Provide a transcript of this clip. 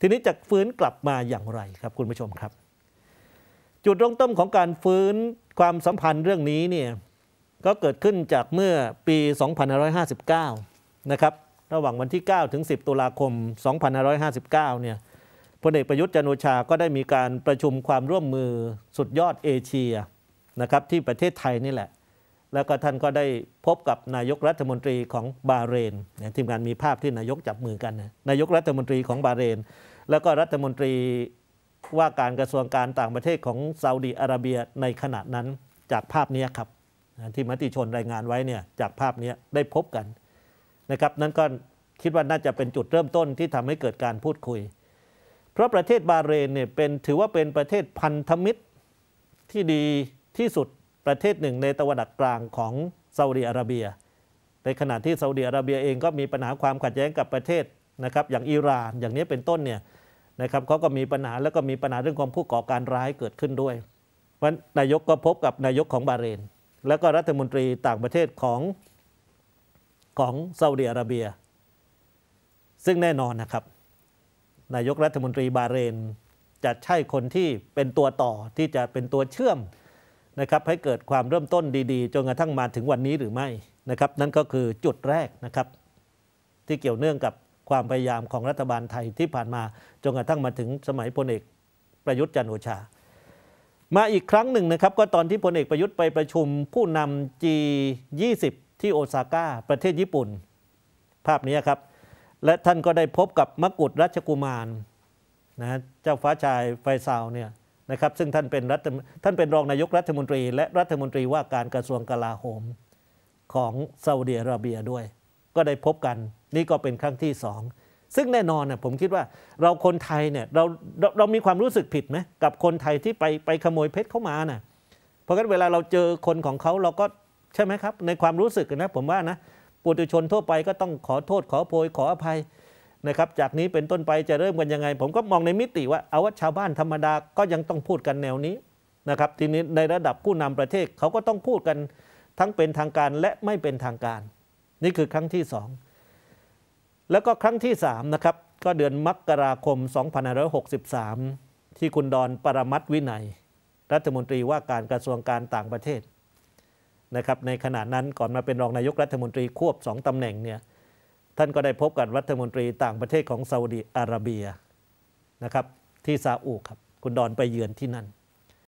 ทีนี้จะฟื้นกลับมาอย่างไรครับ คุณผู้ชมครับ จุดร่งต้นของการฟื้นความสัมพันธ์เรื่องนี้เนี่ย ก็เกิดขึ้นจากเมื่อปี 2559 นะครับ ระหว่างวันที่ 9 ถึง 10 ตุลาคม 2559 เนี่ยพลเอกประยุทธ์จันโอชาก็ได้มีการประชุมความร่วมมือสุดยอดเอเชียนะครับ ที่ประเทศไทยนี่แหละแล้วก็ท่านก็ได้พบกับนายกรัฐมนตรีของบาเรนทีมงานมีภาพที่นายกจับมือกันนะนายกรัฐมนตรีของบาเรนแล้วก็รัฐมนตรีว่าการกระทรวงการต่างประเทศของซาอุดีอาระเบียในขณะนั้นจากภาพนี้ครับที่มติชนรายงานไว้เนี่ยจากภาพนี้ได้พบกันนะครับนั้นก็คิดว่าน่าจะเป็นจุดเริ่มต้นที่ทำให้เกิดการพูดคุย เพราะประเทศบาเรนเนี่ยเป็นถือว่าเป็นประเทศพันธมิตรที่ดีที่สุดประเทศหนึ่งในตะวันออกกลางของซาอุดีอาระเบีย ในขณะที่ซาอุดีอาระเบียเองก็มีปัญหาความขัดแย้งกับประเทศนะครับอย่างอิหร่านอย่างนี้เป็นต้นเนี่ยนะครับเขาก็มีปัญหาแล้วก็มีปัญหาเรื่องของผู้ก่อการร้ายเกิดขึ้นด้วยวันนายกก็พบกับนายกของบาเรนแล้วก็รัฐมนตรีต่างประเทศของของซาอุดีอาระเบีย ซึ่งแน่นอนนะครับ นายกรัฐมนตรีบาเรนจะใช่คนที่เป็นตัวต่อที่จะเป็นตัวเชื่อมนะครับให้เกิดความเริ่มต้นดี ๆ จนกระทั่งมาถึงวันนี้หรือไม่นะครับนั่นก็คือจุดแรกนะครับ ที่เกี่ยวเนื่องกับความพยายามของรัฐบาลไทยที่ผ่านมาจนกระทั่งมาถึงสมัยพลเอกประยุทธ์จันโอชา มาอีกครั้งหนึ่งนะครับ ก็ตอนที่พลเอกประยุทธ์ไปประชุมผู้นำ G20 ที่โอซาก้าประเทศญี่ปุ่นภาพนี้ครับ และท่านก็ได้พบกับมกุฎราชกุมารนะเจ้าฟ้าชายไฟซาวเนี่ยนะครับซึ่งท่านเป็นรัฐท่านเป็นรองนายกรัฐมนตรีและรัฐมนตรีว่าการกระทรวงกลาโหมของซาอุดีอาระเบียด้วย ก็ได้พบกัน นี่ก็เป็นครั้งที่สองซึ่งแน่นอนนะผมคิดว่าเราคนไทยเนี่ยเราเราเรามีความรู้สึกผิดไหมกับคนไทยที่ไปไปขโมยเพชรเข้ามานะ่ะเพราะงั้นเวลาเราเจอคนของเขาเราก็ใช่ไหมครับในความรู้สึกนะผมว่านะปุถุชนทั่วไปก็ต้องขอโทษขอโพยขออภัยนะครับ จากนี้เป็นต้นไปจะเริ่มกันยังไง ผมก็มองในมิติว่า เอาว่าชาวบ้านธรรมดาก็ยังต้องพูดกันแนวนี้นะครับทีนี้ในระดับผู้นำประเทศเขาก็ต้องพูดกันทั้งเป็นทางการและไม่เป็นทางการ นี่คือครั้งที่ 2 แล้วก็ครั้งที่3นะครับก็เดือนมกราคม 2563 ที่คุณดอน ปรมัตวินัย รัฐมนตรีว่าการกระทรวงการต่างประเทศนะครับในขณะนั้นก่อนมาเป็นรองนายกรัฐมนตรีควบ 2 ตำแหน่งเนี่ยท่านก็ได้พบกับรัฐมนตรีต่างประเทศของซาอุดีอาระเบียนะครับที่ซาอุครับ คุณดอนไปเยือนที่นั่น